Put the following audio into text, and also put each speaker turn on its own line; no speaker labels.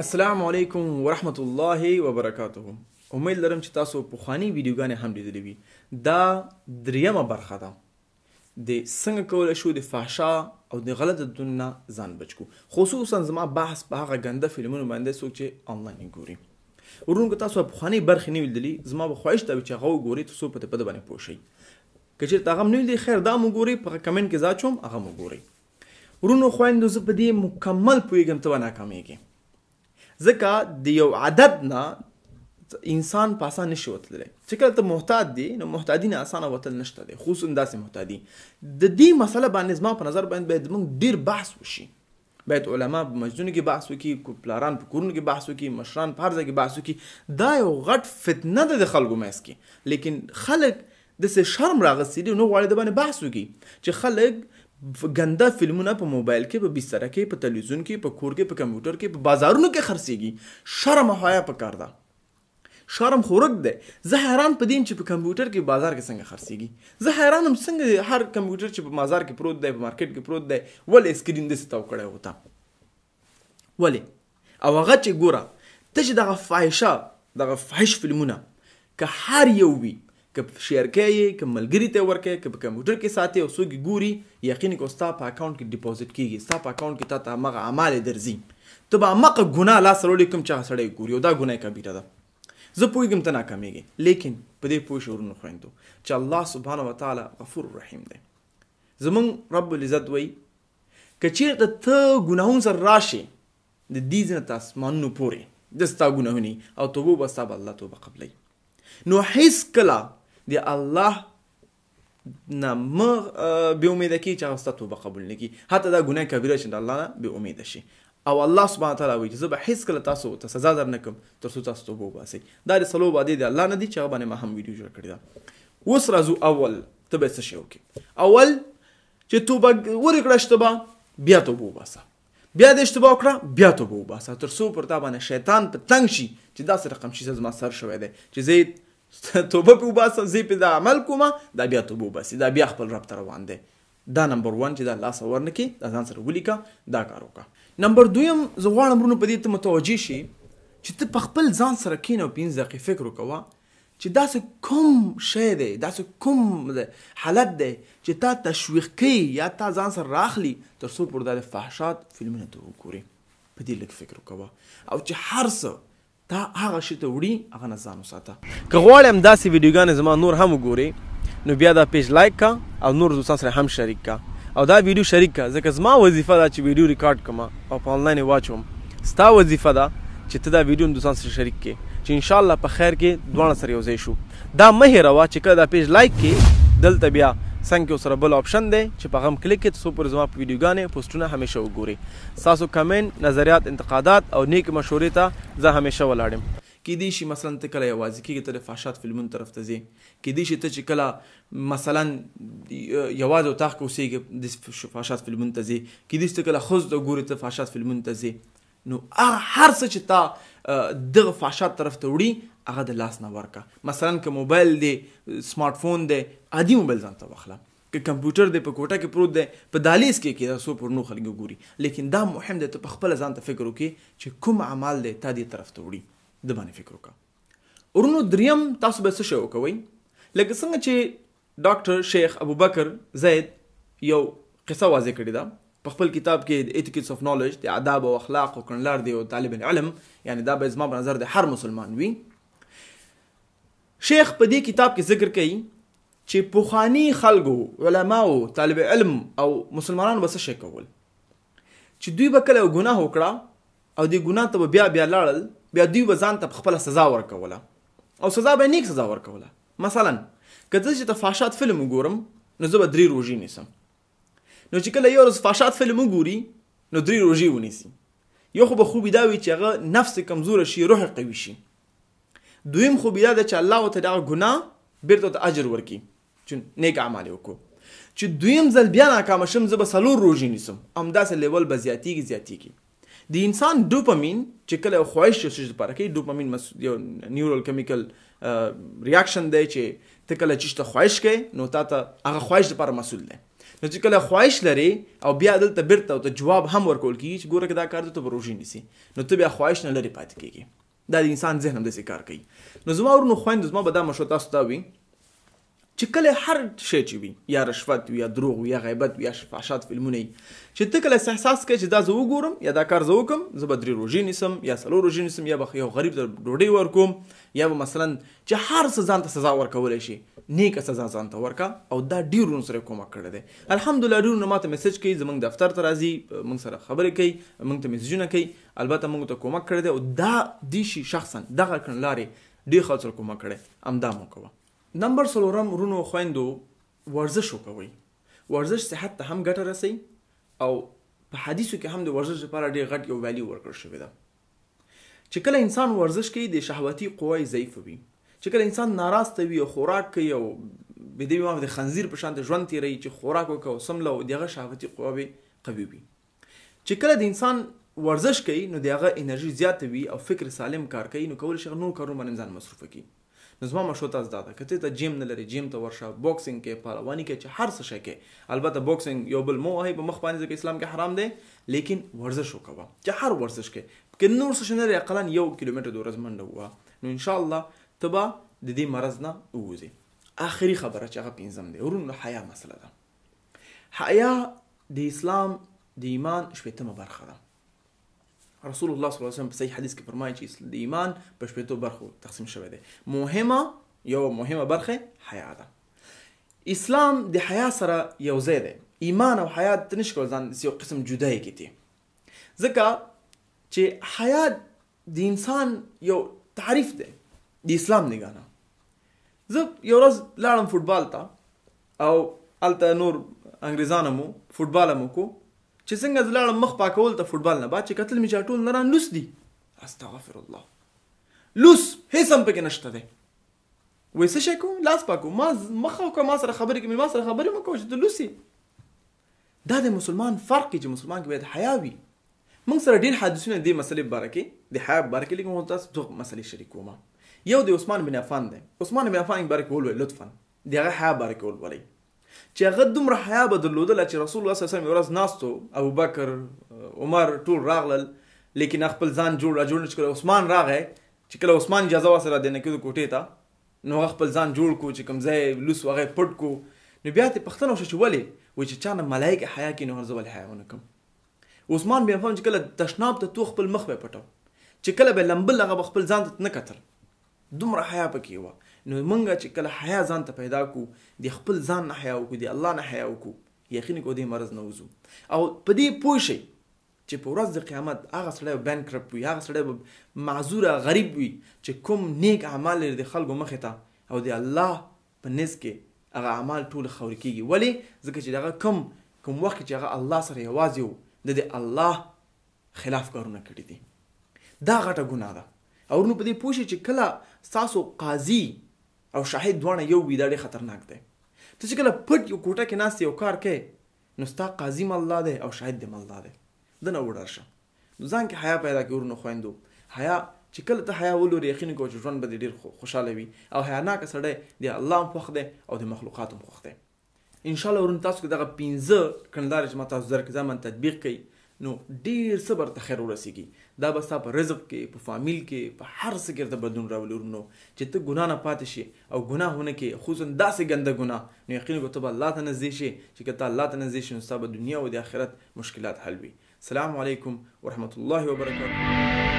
السلام علیکم ورحمت الله وبرکاته امید لرم چې تاسو په خواني ویډیوګانې هم لیدلې وي دا دریمه برخه ده د څنګه کول شو د فحشا او د غلط دنیا ځان بچو خصوصا زما بحث په هغه غنده فلمونو باندې سوچ چې آنلاین ګوري ورونکو تاسو په خواني برخه نه ویلې زما به خواهش ده چې هغه ګوري تاسو په دې باندې پوښی کچې تاغه نه ویلې خیر دا مو ګوري په کمنټ کې ځاچوم هغه مو ګوري ورونو خويندو زه په دې مکمل پویګم ته ونه کمیږم ځکه د یو عدد نه انسان په اسانه نشي وتللی چې کله ته محتاج دی نو محتاجی نه اسانه وتل نشته دی خصوصا داسې محتاجی د دې مسله باندې زما په نظر باندې باید موږ ډیر بحث وشي باید علما په مجلسونو کې بحث وکړي پلاران په کورونو کې بحث وکړي مشران په هر ځای کې بحث وکړي دا یو غټ فتنه ده د خلکو مېس کې لیکن خلک د څه شرم راغسي دي نو غواړي د باندې بحث وکړي چې خلک ګنده فلمونه په موبایل کې په بستر کې په تلویزیون کې په کور کې په کمپیوټر کې په بازارونو کې خرڅيږي شرم حیا پکار ده شرم خورک دی زه حیران پدیم چې په کمپیوټر کې بازار کې څنګه خرڅيږي زه حیران هم څنګه هر کمپیوټر چې په بازار کې پروت دی په مارکیټ کې پروت دی ولې سکرین دې ستاو کړی وتا ولې او هغه چې ګوره ته چې دغه فاحشه دغه فاحش فلمونه که هر یو وي که په شیر کې که ملګری ته ورکې که په کمپیوټر کې ساتي او څوک ګوري یقین کو ستا په اکاونټ کې ډیپوزیټ کیږي ستا په اکاونټ کې تا ته هغه اعمال درځي ته به هغه ګناه لاس وړي کوم چې سړی ګوري او دا ګناه کبیره ده زه پوهېږم ته ناکامېږې لیکن په دې پوه شو ورونو خویندو چې الله سبحانه وتعالی غفور رحیم دی زمونږ رب العزت وایي که چېرته ته ګناهونو سره راشي د دې ځنه ته اسمانونو پورې د ستا ګناهونه او توبه به ستا به الله توبه قبلوي نو هیڅکله د الله نه مغ به امید کی چې هغه توبه قبول نکي حتی دا ګناه کبیره چې د الله نه به امید شي او الله سبحانه تعالی وایي چې زه به هیڅ کله تاسو ته سزا درنکم تر څو تاسو توبه وباسئ دا د سلو باندې د الله نه دي چې هغه باندې ما هم ویډیو جوړ کړی دا اوس راځو اول ته به څه شی وکړي اول چې توبه ورکړه اشتباه بیا توبه وباسه بیا د اشتباه کړه بیا توبه وباسه تر څو پر تا باندې شیطان په تنګ شي چې دا سره رقم شي زما سر شوی دی چې زه توبه په وباسه زه په دا عمل کوم دا بیا توبه وباسي دا بیا خپل رب ته روان دی دا نمبر 1 چې دا الله سور نه کی دا ځان سره ولیکا دا کار وکا نمبر 2 هم زه غواړم ورونو په دې ته متوجي شي چې ته په خپل ځان سره کینو پینځه دقیقې فکر وکوا چې دا څه کوم شی دی دا څه کوم حالت دی چې تا تشویق کوي یا تا ځان سره راخلی تر څو پر د فحشات فلمونه ته وګوري په دې لږ فکر وکوا او چې هر څه تا هغه شی ته وړي هغه نه ځان وساته که غواړې همداسې ویډیوګانې زما نور هم وګورې نو بیا دا پیج لایک کا او نور دوستان سره هم شریک کا او دا ویډیو شریک کا ځکه زما وظیفه ده چې ویډیو ریکارډ کما او په آنلاین واچوم ستا وظیفه ده چې ته دا ویډیو هم دوستان سره شریک کې چې ان شاء الله په خیر کې دوه سره یو ځای شو دا مه هیروه چې کله دا پیج لایک کې دلته بیا څنګه سره بل آپشن دی چې په غم کلیک کې تاسو پر زما په ویډیوګانې پوسټونه همیشه وګورئ تاسو کمنټ نظریات انتقادات او نیک مشورې ته زه همیشه ولاړم کې دی شي مثلا ته کله یوازې کېږي ته د فحشات فلمونو طرف ته ځې کې دی شي ته چې کله مثلا یوازې اتاق کې اوسېږي د فحشات فلمونو ته ځې کې دی شي ته کله ښځو ته ګورې ته فحشات فلمونو ته ځې نو هر څه چې تا دغه فحشات طرف ته وړي هغه د لاس نه ورکا مثلا که موبایل دی سمارټ فون دی عادي موبایل ځان ته واخله که کمپیوټر دی په کوټه کې پروت دی په دالیس کې کې رسو پر نو خلګو ګوري لیکن دا مهم دی ته په خپل ځان ته فکر وکې چې کوم عمل دی تا دې طرف ته وړي د باندې فکر وکړه ورونو دریم تاسو به څه شی وکوئ لکه څنګه چې ډاکټر شیخ ابوبکر زید یو قصه واضح کړې ده په خپل کتاب کې د اتیکټس اف نالج د آداب او اخلاق او کړنلار دی او طالب علم یعنی دا به زما په نظر د هر مسلمان وي شیخ په دې کتاب کې ذکر کوي چې پوخانی خلکو علماو طالب علم او مسلمانانو بس شي کول چې دوی به کله ګناه وکړه او دې ګناه ته بیا بیا لاړل بیا دوی به ځان ته خپل سزا ورکوله او سزا به نیک سزا ورکوله مثلا کله چې ته فاشات فلم وګورم نو زه به درې روژې نیسم نو چې کله یو ورځ فحشات فلم وګوري نو درې روژې ونیسي یو خو به خوبي دا وي چې هغه نفس کمزوره شي روح قوي شي دویم خو بیا د چې الله ته دا ګناه بیرته ته اجر ورکي چې نیک اعمال وکړو چې دویم ځل بیا ناکام شم زه به څلور روژې نیسم همداسې لیول به زیاتېږي زیاتېږي د انسان ډوپامین چې کله یو خواهش یو څه لپاره کوي ډوپامین یو نیورل کیمیکل ریاکشن دی چې ته کله چې ته خواهش کوې نو تا ته هغه خواهش لپاره مسؤل دی نو چې کله خواهش لري او بیا دلته بیرته ته جواب هم ورکول کیږي چې ګوره که دا کار ته پروژې نیسي نو ته بیا خواهش نه لري پاتې کیږي دا د انسان ذهن هم داسې کار کوي نو زما ورونو خویندو زما به دا مشوره تاسو ته وي چې کله هر شی چې وي یا رشوت وي یا دروغ وي یا غیبت وي یا فحشات فلمونه وي چې ته کله احساس کوې چې دا زه وګورم یا دا کار زه وکړم زه به درې روژې نیسم یا څلور روژې نیسم یا به یو غریب ته ډوډۍ ورکوم یا به مثلا چې هر څه ځان ته سزا ورکولی شي نیکه سزا ځان ته ورکه او دا ډېرونو سره کومک کړی دی الحمدلله ډېرونه ماته میسج کوي زموږ دفتر ته راځي موږ سره خبرې کوي موږ ته میسجونه کوي البته موږ ته کومک کړی دی او دا دې شي شخصا دغه کړنلارې ډېر خلک سره کومک کړی همدا مو کوه نمبر څلورم ورونو خويندو ورزش وکوي ورزش صحت ته هم ګټه رسي او په حدیثو کې هم د ورزش لپاره ډېر غټ یو ویلیو ورکړ شوی ده چې کله انسان ورزش کوي د شهوتي قوای ضعیف وي چې کله انسان ناراسته وي او خوراک کوي او بدې ما د خنزیر په شان ژوند تیري چې خوراک وکاو سملو دغه شهوتي قوی قوي وي چې کله د انسان ورزش کوي نو دغه انرژي زیات وي او فکر سالم کار کوي نو کول شغ نو کارونه ځان مصرف کوي نو زما مشوته زده ده که ته جیم نه لري جیم ته ورشه بوکسینګ کې پهلواني کې چې هر څه شي کې البته بوکسینګ یو بل موهې په مخ باندې ځکه اسلام کې حرام دی لیکن ورزش وکوه چې هر ورزش کې که نور څه نه لري اقلا یو کیلومتر د ورځ منډه ووه نو ان شاء الله ته به د دې مرض نه ووځې آخري خبره چې هغه پنځم دی ورونو حیا مسله ده حیا د اسلام د ایمان شپېتمه برخه ده رسول الله صلی الله علیه وسلم په صحیح حدیث کې فرمایي چې د ایمان په شپږو برخو تقسیم شوی دی مهمه یو مهمه برخه حیا ده اسلام د حیا سره یو ځای دی ایمان او حیا د نشکول ځان یو قسم جدای کیږي ځکه چې حیا د انسان یو تعریف دی د اسلام نگانه زه یو ورځ لاړم فوټبال ته او الته نور انګریزانمو فوټبال مو کو چې څنګه زلاړم مخ پاکول ته فوتبال نه با چې قتل می چاټول نه را لوس دي استغفر الله لوس هیڅ هم پکې نشته دی وای څه شي کوم لاس پاکو ما مخه کوم ما سره خبرې کوم ما سره خبرې مکو چې د لوسی دا د مسلمان فرق چې مسلمان کې باید حیا وي موږ سره ډیر حادثونه دي مسلې باره کې د حیا باره کې لیکم تاسو دغه مسلې شریک کوم یو د عثمان بن عفان دی عثمان بن عفان باره کې ولوي لطفا دغه حیا باره کې ولولئ چې هغه دومره حیا به درلودله چې رسول الله صلی الله علیه وسلم یوه ورځ ناست ابوبکر عمر ټول راغلل لیکن خپل ځان جوړ را جوړ نه چې کله عثمان راغی چې کله عثمان اجازه ورسره دی نه کېدو کوټې ته نو هغه خپل ځان جوړ کو چې کوم ځای لوس هغه پټ کو نو بیا ترې پوښتنه وشوه چې ولې وایي چې چا نه ملایکې حیا کوي نو هر زه ولې حیا ونه کوم عثمان بیا فهم چې کله تشناب ته تو خپل مخ به پټو چې کله به لمبل هغه خپل ځان ته نه کتل دومره حیا پکې وه نو مونږ چې کله حیا ځان ته پیدا کو د خپل ځان نه حیا وکړو د الله نه حیا وکړو یقین کو دې مرز نه وزو او په دې پوه شئ چې په ورځ د قیامت هغه سړی بینکرپټ وي هغه سړی معذور غریب وي چې کوم نیک اعمال لري د خلکو مخې ته او د الله په نس کې هغه اعمال ټول خور کیږي ولی ځکه چې دغه کم کوم وخت چې هغه الله سره یوازې وو د دې الله خلاف کارونه کړی دي دا غټه ګناه ده او نو په دې پوښي چې کله تاسو قاضي او شاهد دوانه یو وي دا ډېر خطرناک دی ته چې کله پټ یو کوټه کې ناست یو کار کوې نو ستا قاضي الله دی او شاهد دې الله دی دنه وډار شه نو ځان کې حیا پیدا کړو نو خویندو حیا چې کله ته حیا ولورې یقین کو چې ژوند به دې ډېر خوشاله وي او حیاناک سړی دی الله هم خوښ دی او د مخلوقات هم خوښ دی ان شاء الله ورن تاسو کې دغه 15 کندار چې ما تاسو درکې ځم تطبیق کړئ نو ډیر صبر ته خیر ورسیږي دا به ستا په رزق کې په فامیل کې په هر څه کې ته بدلون راولي نو چې ته ګناه نه پاتې شي او ګناه ونه کې خصوصا داسې ګنده ګناه نو یقین کو ته به الله ته نږدې شي چې که ته الله ته نږدې شي نو ستا به دنیا او د آخرت مشکلات حل وي السلام علیکم ورحمۃ اللہ وبرکاتہ